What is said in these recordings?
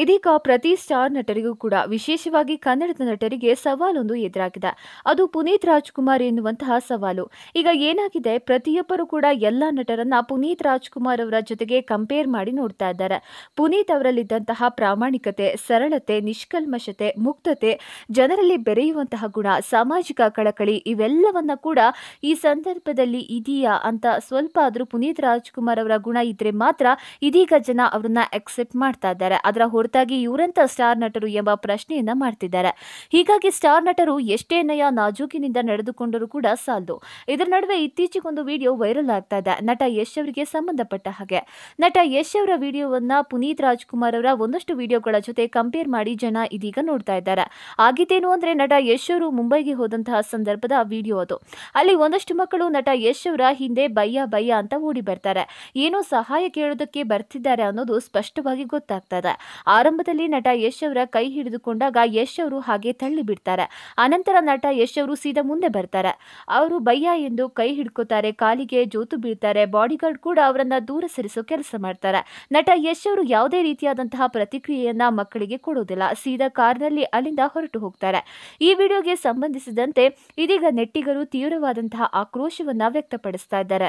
ಇದೀಗ ಪ್ರತಿ ಸ್ಟಾರ್ ನಟರಿಗೂ ಕೂಡ ವಿಶೇಷವಾಗಿ ಕನ್ನಡದ ನಟರಿಗೆ ಸವಾಲೊಂದು ಎದುರಾಗಿದೆ ಅದು ಪುನೀತ್ ರಾಜ್ಕುಮಾರ್ ಎನ್ನುವಂತಹ ಸವಾಲು ಈಗ ಏನಾಗಿದೆ ಪ್ರತಿಯೊಬ್ಬರು ಕೂಡ ಎಲ್ಲ ನಟರನ್ನ ಪುನೀತ್ ರಾಜ್ಕುಮಾರ್ ಅವರ ಜೊತೆಗೆ ಕಂಪೇರ್ ಮಾಡಿ ನೋಡ್ತಾ ಇದ್ದಾರೆ ಪುನೀತ್ ಅವರಲ್ಲಿದ್ದಂತಹ ಪ್ರಾಮಾಣಿಕತೆ ಸರಳತೆ ನಿಷ್ಕಲ್ಮಶತೆ ಮುಕ್ತತೆ ಜನರಲ್ಲಿ ಬೆರೆಯುವಂತಹ ಗುಣ ಸಾಮಾಜಿಕ ಕಳಕಳಿ ಇವೆಲ್ಲವನ್ನ ಕೂಡ ಈ ಸಂದರ್ಭದಲ್ಲಿ ಇದೆಯಾ ಅಂತ ಸ್ವಲ್ಪ ಆದರೂ ಪುನೀತ್ ರಾಜ್ಕುಮಾರ್ ಅವರ ಗುಣ ಇದ್ರೆ ಮಾತ್ರ ಇದೀಗ ಜನ ಅವರನ್ನ ಎಕ್ಸೆಪ್ಟ್ ಮಾಡ್ತಾ ಇದ್ದಾರೆ ಅದರ ಹೊರತಾಗಿ ಇವರಂತ ಸ್ಟಾರ್ ನಟರು ಎಂಬ ಪ್ರಶ್ನೆಯನ್ನ ಮಾಡ್ತಿದ್ದಾರೆ ಹೀಗಾಗಿ ಸ್ಟಾರ್ ನಟರು ಎಷ್ಟೇ ನಯ ನಾಜೂಕಿನಿಂದ ನಡೆದುಕೊಂಡರೂ ಕೂಡ ಸಾಲದು ಇದರ ನಡುವೆ ಇತ್ತೀಚೆಗೊಂದು ವಿಡಿಯೋ ವೈರಲ್ ಆಗ್ತಾ ಇದೆ ನಟ ಯಶ್ ಅವರಿಗೆ ಸಂಬಂಧಪಟ್ಟ ಹಾಗೆ ನಟ ಯಶ್ ಅವರ ವಿಡಿಯೋವನ್ನ ಪುನೀತ್ ರಾಜ್ಕುಮಾರ್ ಅವರ ಒಂದಷ್ಟು ವಿಡಿಯೋಗಳ ಜೊತೆ ಕಂಪೇರ್ ಮಾಡಿ ಜನ ಇದೀಗ ನೋಡ್ತಾ ಇದ್ದಾರೆ ಆಗಿದ್ದೇನು ಅಂದ್ರೆ ನಟ ಯಶ್ ಅವರು ಮುಂಬೈಗೆ ಹೋದಂತಹ ಸಂದರ್ಭದ ವಿಡಿಯೋ ಅದು ಅಲ್ಲಿ ಒಂದಷ್ಟು ಮಕ್ಕಳು ನಟ ಯಶ್ ಅವರ ಹಿಂದೆ ಬಯ್ಯ ಬಯ್ಯ ಅಂತ ಓಡಿ ಬರ್ತಾರೆ ಏನೋ ಸಹಾಯ ಕೇಳೋದಕ್ಕೆ ಬರ್ತಿದ್ದಾರೆ ಅನ್ನೋದು ಸ್ಪಷ್ಟವಾಗಿ ಗೊತ್ತಾಗ್ತದೆ ಆರಂಭದಲ್ಲಿ ನಟ ಯಶ್ ಅವರ ಕೈ ಹಿಡಿದುಕೊಂಡಾಗ ಯಶ್ ಅವರು ಹಾಗೆ ತಳ್ಳಿ ಬಿಡ್ತಾರೆ ಅನಂತರ ನಟ ಯಶ್ ಅವರು ಸೀದಾ ಮುಂದೆ ಬರ್ತಾರೆ ಅವರು ಬಯ್ಯ ಎಂದು ಕೈ ಹಿಡ್ಕೋತಾರೆ ಕಾಲಿಗೆ ಜೋತು ಬೀಳ್ತಾರೆ ಬಾಡಿಗಾರ್ಡ್ ಕೂಡ ಅವರನ್ನ ದೂರ ಸರಿಸೋ ಕೆಲಸ ಮಾಡ್ತಾರೆ ನಟ ಯಶ್ ಅವರು ಯಾವುದೇ ರೀತಿಯಾದಂತಹ ಪ್ರತಿಕ್ರಿಯೆಯನ್ನ ಮಕ್ಕಳಿಗೆ ಕೊಡೋದಿಲ್ಲ ಸೀದಾ ಕಾರ್ನಲ್ಲಿ ಅಲ್ಲಿಂದ ಹೊರಟು ಹೋಗ್ತಾರೆ ಈ ವಿಡಿಯೋಗೆ ಸಂಬಂಧಿಸಿದಂತೆ ಇದೀಗ ನೆಟ್ಟಿಗರು ತೀವ್ರವಾದಂತಹ ಆಕ್ರೋಶವನ್ನ ವ್ಯಕ್ತಪಡಿಸ್ತಾ ಇದ್ದಾರೆ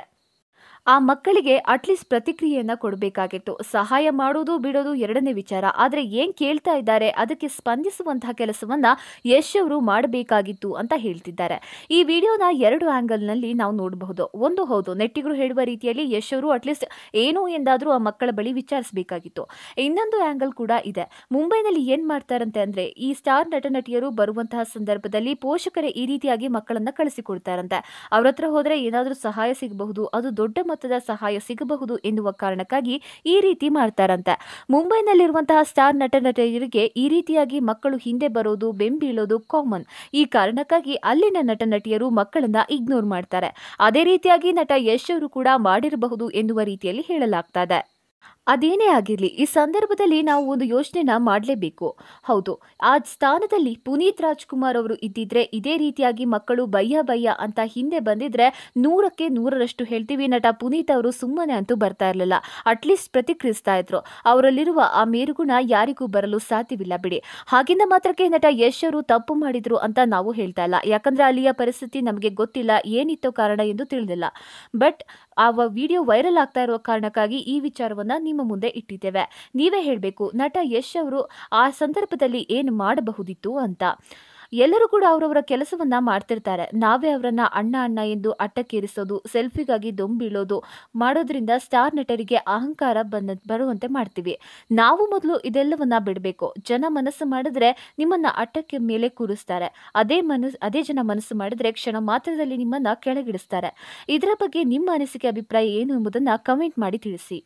ಆ ಮಕ್ಕಳಿಗೆ ಅಟ್ಲೀಸ್ಟ್ ಪ್ರತಿಕ್ರಿಯೆಯನ್ನು ಕೊಡಬೇಕಾಗಿತ್ತು ಸಹಾಯ ಮಾಡೋದು ಬಿಡೋದು ಎರಡನೇ ವಿಚಾರ ಆದರೆ ಏನು ಕೇಳ್ತಾ ಇದ್ದಾರೆ ಅದಕ್ಕೆ ಸ್ಪಂದಿಸುವಂತಹ ಕೆಲಸವನ್ನ ಯಶ್ ಅವರು ಮಾಡಬೇಕಾಗಿತ್ತು ಅಂತ ಹೇಳ್ತಿದ್ದಾರೆ ಈ ವಿಡಿಯೋನ ಎರಡು ಆ್ಯಂಗಲ್ನಲ್ಲಿ ನಾವು ನೋಡಬಹುದು ಒಂದು ಹೌದು ನೆಟ್ಟಿಗರು ಹೇಳುವ ರೀತಿಯಲ್ಲಿ ಯಶ್ ಅವರು ಅಟ್ಲೀಸ್ಟ್ ಏನು ಎಂದಾದರೂ ಆ ಮಕ್ಕಳ ಬಳಿ ವಿಚಾರಿಸಬೇಕಾಗಿತ್ತು ಇನ್ನೊಂದು ಆಂಗಲ್ ಕೂಡ ಇದೆ ಮುಂಬೈನಲ್ಲಿ ಏನು ಮಾಡ್ತಾರಂತೆ ಅಂದ್ರೆ ಈ ಸ್ಟಾರ್ ನಟ ನಟಿಯರು ಬರುವಂತಹ ಸಂದರ್ಭದಲ್ಲಿ ಪೋಷಕರೇ ಈ ರೀತಿಯಾಗಿ ಮಕ್ಕಳನ್ನ ಕಳಿಸಿಕೊಡ್ತಾರಂತೆ ಅವ್ರ ಹತ್ರ ಹೋದರೆ ಏನಾದರೂ ಸಹಾಯ ಸಿಗಬಹುದು ಅದು ದೊಡ್ಡ ಮೊತ್ತದ ಸಹಾಯ ಸಿಗಬಹುದು ಎನ್ನುವ ಕಾರಣಕ್ಕಾಗಿ ಈ ರೀತಿ ಮಾಡ್ತಾರಂತೆ ಮುಂಬೈನಲ್ಲಿರುವಂತಹ ಸ್ಟಾರ್ ನಟ ನಟಿಯರಿಗೆ ಈ ರೀತಿಯಾಗಿ ಮಕ್ಕಳು ಹಿಂದೆ ಬರೋದು ಬೆಂಬೀಳೋದು ಕಾಮನ್ ಈ ಕಾರಣಕ್ಕಾಗಿ ಅಲ್ಲಿನ ನಟ ನಟಿಯರು ಮಕ್ಕಳನ್ನ ಇಗ್ನೋರ್ ಮಾಡ್ತಾರೆ ಅದೇ ರೀತಿಯಾಗಿ ನಟ ಯಶ್ ಅವರು ಕೂಡ ಮಾಡಿರಬಹುದು ಎನ್ನುವ ರೀತಿಯಲ್ಲಿ ಹೇಳಲಾಗ್ತಾ ಇದೆ ಅದೇನೇ ಆಗಿರಲಿ ಈ ಸಂದರ್ಭದಲ್ಲಿ ನಾವು ಒಂದು ಯೋಚನೆನ ಮಾಡಲೇಬೇಕು ಹೌದು ಆ ಸ್ಥಾನದಲ್ಲಿ ಪುನೀತ್ ರಾಜ್ಕುಮಾರ್ ಅವರು ಇದ್ದಿದ್ರೆ ಇದೇ ರೀತಿಯಾಗಿ ಮಕ್ಕಳು ಬಯ್ಯ ಬಯ್ಯ ಅಂತ ಹಿಂದೆ ಬಂದಿದ್ರೆ ನೂರಕ್ಕೆ ನೂರರಷ್ಟು ಹೇಳ್ತೀವಿ ನಟ ಪುನೀತ್ ಅವರು ಸುಮ್ಮನೆ ಅಂತೂ ಬರ್ತಾ ಇರಲಿಲ್ಲ ಅಟ್ಲೀಸ್ಟ್ ಪ್ರತಿಕ್ರಿಯಿಸ್ತಾ ಇದ್ರು ಅವರಲ್ಲಿರುವ ಆ ಮೇರುಗುಣ ಯಾರಿಗೂ ಬರಲು ಸಾಧ್ಯವಿಲ್ಲ ಬಿಡಿ ಹಾಗಿಂದ ಮಾತ್ರಕ್ಕೆ ನಟ ಯಶ್ ಅವರು ತಪ್ಪು ಮಾಡಿದ್ರು ಅಂತ ನಾವು ಹೇಳ್ತಾ ಇಲ್ಲ ಯಾಕಂದ್ರೆ ಅಲ್ಲಿಯ ಪರಿಸ್ಥಿತಿ ನಮಗೆ ಗೊತ್ತಿಲ್ಲ ಏನಿತ್ತು ಕಾರಣ ಎಂದು ತಿಳಿದಿಲ್ಲ ಬಟ್ ಆ ವಿಡಿಯೋ ವೈರಲ್ ಆಗ್ತಾ ಇರುವ ಕಾರಣಕ್ಕಾಗಿ ಈ ವಿಚಾರವನ್ನ ನಿಮ್ಮ ನಿಮ್ಮ ಮುಂದೆ ಇಟ್ಟಿದ್ದೇವೆ ನೀವೇ ಹೇಳಬೇಕು ನಟ ಯಶ್ ಅವರು ಆ ಸಂದರ್ಭದಲ್ಲಿ ಏನು ಮಾಡಬಹುದಿತ್ತು ಅಂತ ಎಲ್ಲರೂ ಕೂಡ ಅವರವರ ಕೆಲಸವನ್ನ ಮಾಡ್ತಿರ್ತಾರೆ ನಾವೇ ಅವರನ್ನ ಅಣ್ಣ ಅಣ್ಣ ಎಂದು ಅಟ್ಟಕ್ಕೇರಿಸೋದು ಸೆಲ್ಫಿಗಾಗಿ ದೊಂಬಿಳೋದು ಮಾಡೋದ್ರಿಂದ ಸ್ಟಾರ್ ನಟರಿಗೆ ಅಹಂಕಾರ ಬಂದ ಬರುವಂತೆ ಮಾಡ್ತೀವಿ ನಾವು ಮೊದಲು ಇದೆಲ್ಲವನ್ನ ಬಿಡಬೇಕು ಜನ ಮನಸ್ಸು ಮಾಡಿದ್ರೆ ನಿಮ್ಮನ್ನ ಅಟ್ಟಕ್ಕೆ ಮೇಲೆ ಕೂರಿಸ್ತಾರೆ ಅದೇ ಮನಸ್ ಅದೇ ಜನ ಮನಸ್ಸು ಮಾಡಿದ್ರೆ ಕ್ಷಣ ಮಾತ್ರದಲ್ಲಿ ನಿಮ್ಮನ್ನ ಕೆಳಗಿಡಿಸ್ತಾರೆ ಇದರ ಬಗ್ಗೆ ನಿಮ್ಮ ಅನಿಸಿಕೆ ಅಭಿಪ್ರಾಯ ಏನು ಎಂಬುದನ್ನ ಕಮೆಂಟ್ ಮಾಡಿ ತಿಳಿಸಿ